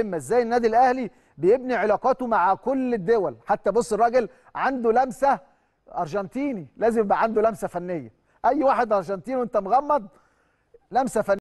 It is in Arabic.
ازاي النادي الاهلي بيبني علاقاته مع كل الدول حتى بص الراجل عنده لمسه ارجنتيني لازم يبقى عنده لمسه فنيه اي واحد ارجنتيني وانت مغمض لمسه فنيه